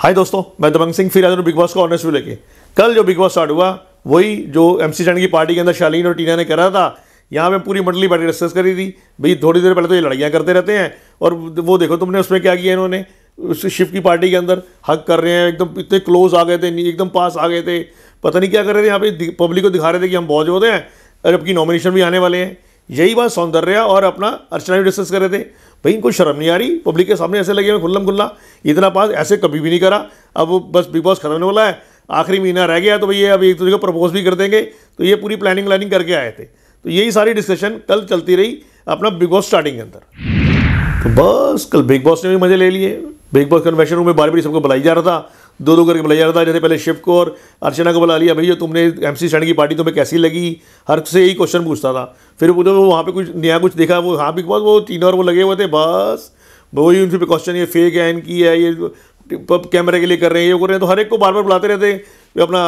हाय दोस्तों मैं दबंग सिंह फिर आज बिग बॉस का ऑनर्स भी लेके कल जो बिग बॉस स्टार्ट हुआ वही जो एम सी की पार्टी के अंदर शालीन और टीना ने करा था यहाँ पे पूरी मंडली बैठी डिस्कस करी थी भाई थोड़ी देर पहले तो ये लड़ाइयाँ करते रहते हैं और वो देखो तुमने उसमें क्या किया इन्होंने उस शिव की पार्टी के अंदर हक कर रहे हैं एकदम इतने क्लोज आ गए थे एकदम पास आ गए थे पता नहीं क्या कर रहे थे यहाँ पे पब्लिक को दिखा रहे थे कि हम बहुत होते हैं जबकि नॉमिनेशन भी आने वाले हैं यही बात सौंदर्य और अपना अर्चना भी डिस्कस कर रहे थे भाई इनको शर्म नहीं आ रही पब्लिक के सामने ऐसे लगे हुए खुल्लम खुल्ला इतना पास ऐसे कभी भी नहीं करा अब बस बिग बॉस खत्म होने वाला है आखिरी महीना रह गया तो भाई ये अब एक दूसरे को प्रपोज भी कर देंगे तो ये पूरी प्लानिंग व्लानिंग करके आए थे तो यही सारी डिस्कशन कल चलती रही अपना बिग बॉस स्टार्टिंग के अंदर तो बस कल बिग बॉस ने भी मज़े ले लिए बिग बॉस कन्वेंशन रूम में बार बार सबको बुलाई जा रहा था दो दो करके बुलाया जाता था जैसे पहले शिव को और अर्चना को बुला लिया भैया तुमने एम सी की पार्टी तुम्हें कैसी लगी हर से यही क्वेश्चन पूछता था फिर वो जो वहाँ पर कुछ नया कुछ देखा वो हाँ भी बहुत वो तीन और वो लगे हुए थे बस वही उनसे क्वेश्चन ये फेक है इनकी है ये कैमरे के लिए कर रहे हैं ये कर रहे हैं तो हर एक को बार बार बुलाते रहते अपना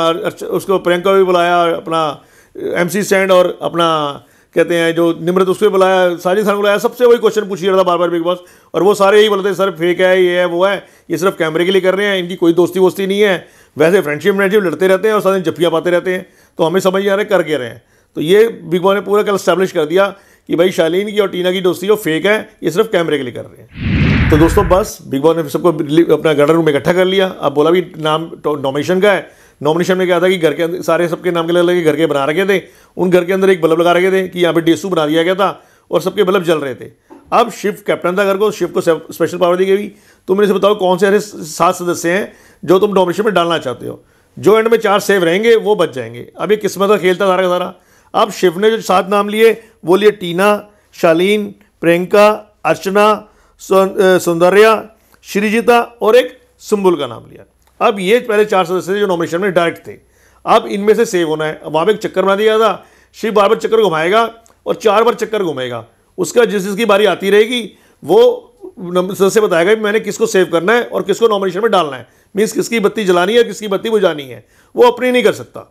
उसको प्रियंका भी बुलाया अपना एम सी सैंड और अपना कहते हैं जो निम्रत उसको बुलाया साजिद खान को बुलाया सबसे वही क्वेश्चन पूछ रहा था बार बार बिग बॉस और वो सारे यही बोलते हैं सर फेक है ये है वो है ये सिर्फ कैमरे के लिए कर रहे हैं इनकी कोई दोस्ती वोस्ती नहीं है वैसे फ्रेंडशिप फ्रेंडशिप लड़ते रहते हैं और साथ जफियाँ पाते रहते हैं तो हमें समझ आ रहे हैं कर के रहे हैं तो ये बिग बॉस ने पूरा कल स्टैब्लिश कर दिया कि भाई शालीन की और टीना की दोस्ती जो फेक है ये सिर्फ कैमरे के लिए कर रहे हैं तो दोस्तों बस बिग बॉस ने सबको अपना गडर रूम में इकट्ठा कर लिया अब बोला भी नाम नॉमिनेशन का है नॉमिनेशन में क्या था कि घर के अंदर सारे सबके नाम के लग लगे घर के बना रखे थे उन घर के अंदर एक बल्ब लगा रखे थे कि यहाँ पे डेसू बना दिया गया था और सबके बल्ब जल रहे थे अब शिव कैप्टन था घर को शिव को स्पेशल पावर दी गई तो मेरे से बताओ कौन से ऐसे सात सदस्य हैं जो तुम नॉमिनेशन में डालना चाहते हो जो एंड में चार सेव रहेंगे वो बच जाएंगे अब ये किस्मत का खेल था सारा का सारा अब शिव ने जो सात नाम लिए वो लिए टीना शालीन प्रियंका अर्चना सौंदर्या श्रीजिता और एक सुम्बुल का नाम लिया अब ये पहले चार सदस्य थे जो नॉमिनेशन में डायरेक्ट थे अब इनमें से सेव होना है वहाँ पर एक चक्कर बना दिया था शिव बार बार चक्कर घुमाएगा और चार बार चक्कर घुमाएगा उसका जिस जिसकी बारी आती रहेगी वो सदस्य बताएगा कि मैंने किसको सेव करना है और किसको नॉमिनेशन में डालना है मीन्स किसकी बत्ती जलानी है किसकी बत्ती बुझानी है वो अपनी नहीं कर सकता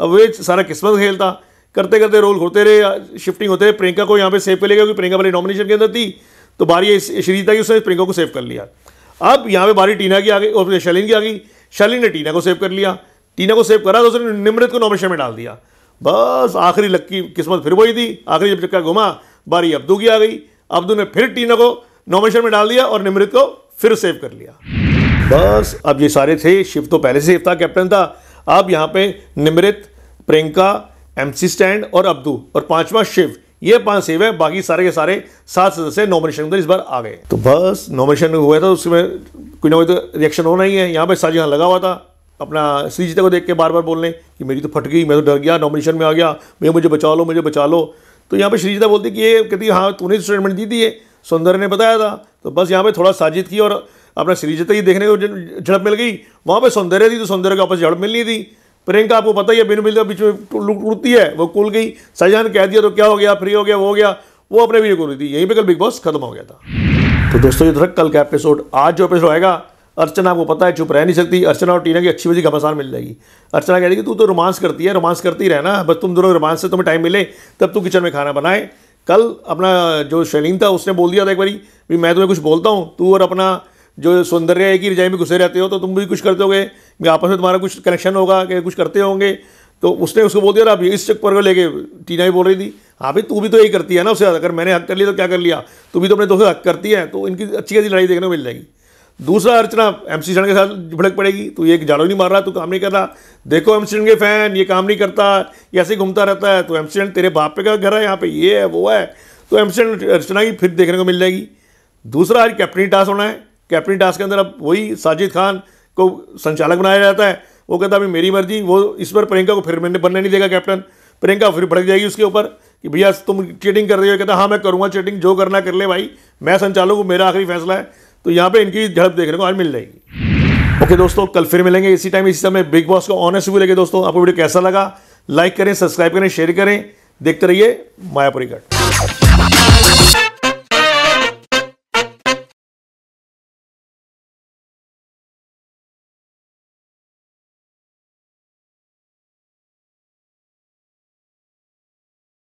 अब वे सारा किस्मत खेलता करते करते रोल होते रहे शिफ्टिंग होते रहे प्रियंका को यहाँ पे सेव कर लिया क्योंकि प्रियंका वाली नॉमिनेशन के अंदर थी तो बारी श्रीता की उसने प्रियंका को सेव कर लिया अब यहाँ पे बारी टीना की आ गई और फिर शलिन की आ गई शलिन ने टीना को सेव कर लिया टीना को सेव करा तो उसने निमृत को नॉमिनेशन में डाल दिया बस आखिरी लक की किस्मत फिर वही थी आखिरी जब चक्का घुमा बारी अब्दू की आ गई अब्दू ने फिर टीना को नॉमिनेशन में डाल दिया और निमृत को फिर सेव कर लिया बस अब ये सारे थे शिव तो पहले से था कैप्टन था अब यहाँ पे निमृत प्रियंका एमसी स्टैंड और अब्दू और पांचवा शिव ये पांच सेव है बाकी सारे के सारे सात सदस्य नॉमिनेशन के इस बार आ गए तो बस नॉमिनेशन हुआ था उसमें कोई ना कोई तो रिएक्शन होना ही है यहाँ पर शाहजहां लगा हुआ था अपना श्रीजीता को देख के बार बार बोलने कि मेरी तो फट गई मैं तो डर गया नॉमिनेशन में आ गया भैया मुझे बचा लो मुझे बचा लो तो यहाँ पर श्रीजीता बोलती कि ये कहती हाँ तूने स्टेटमेंट तो दी थी सुंदर ने बताया था तो बस यहाँ पर थोड़ा साजिद की और अपना श्रीजीता ही देखने को झड़प मिल गई वहाँ पर सौंदर्य थी तो सौंदर्य के आपस झड़प मिलनी थी प्रियंका आपको पता ही है बिन मिलते बीच में उड़ती है वो कुल गई सजान कह दिया तो क्या हो गया फ्री हो गया वो हो गया वो अपने भी को रही थी यहीं पर कल बिग बॉस खत्म हो गया था तो दोस्तों ये कल का एपिसोड आज जो एपिसोड आएगा अर्चना आपको पता है चुप रह नहीं सकती अर्चना और टीना की अच्छी बजी घमासान मिल जाएगी अर्चना कह रही कि तू तो रोमांस करती है रोमांस करती रहना बस तुम दोनों रोमांस से तुम्हें टाइम मिले तब तू किचन में खाना बनाए कल अपना जो शैलीन था उसने बोल दिया था एक बारी भी मैं तुम्हें कुछ बोलता हूँ तू और अपना जो सौंदर्य है कि रजाई में घुसे रहते हो तो तुम भी कुछ करते हो आपस में तुम्हारा कुछ कनेक्शन होगा कि कुछ करते होंगे तो उसने उसको बोल दिया आप इस चक पर लेके टीना ही बोल रही थी हाँ भाई तू भी तो यही करती है ना उससे अगर मैंने हक कर लिया तो क्या कर लिया तू भी तो अपने दोस्त हक करती है तो इनकी अच्छी अच्छी लड़ाई देखने को मिल जाएगी दूसरा अर्चना एम सी के साथ भड़क पड़ेगी तो ये झाड़ू नहीं मार रहा तू काम नहीं कर रहा देखो एम के फ़ैन ये काम नहीं करता ये ऐसे घूमता रहता है तो एम तेरे बाप पे का घर है यहाँ पे ये है वो है तो एम अर्चना की फिर देखने को मिल जाएगी दूसरा आज कैप्टनी टास्क होना है कैप्टनी टास्क के अंदर अब वही साजिद खान को संचालक बनाया जाता है वो कहता भाई मेरी मर्जी वो इस बार प्रियंका को फिर मैंने बनने नहीं देगा कैप्टन प्रियंका फिर भड़क जाएगी उसके ऊपर कि भैया तुम चीटिंग कर रहे हो कहता हाँ मैं करूँगा चीटिंग जो करना कर ले भाई मैं संचालक हूँ मेरा आखिरी फैसला है तो यहाँ पर इनकी झड़प देखने को आज मिल जाएगी ओके okay, दोस्तों कल फिर मिलेंगे इसी टाइम इसी समय बिग बॉस का ऑनेस्ट भी लेके दोस्तों आपको वीडियो कैसा लगा लाइक करें सब्सक्राइब करें शेयर करें देखते रहिए मायापुरी गढ़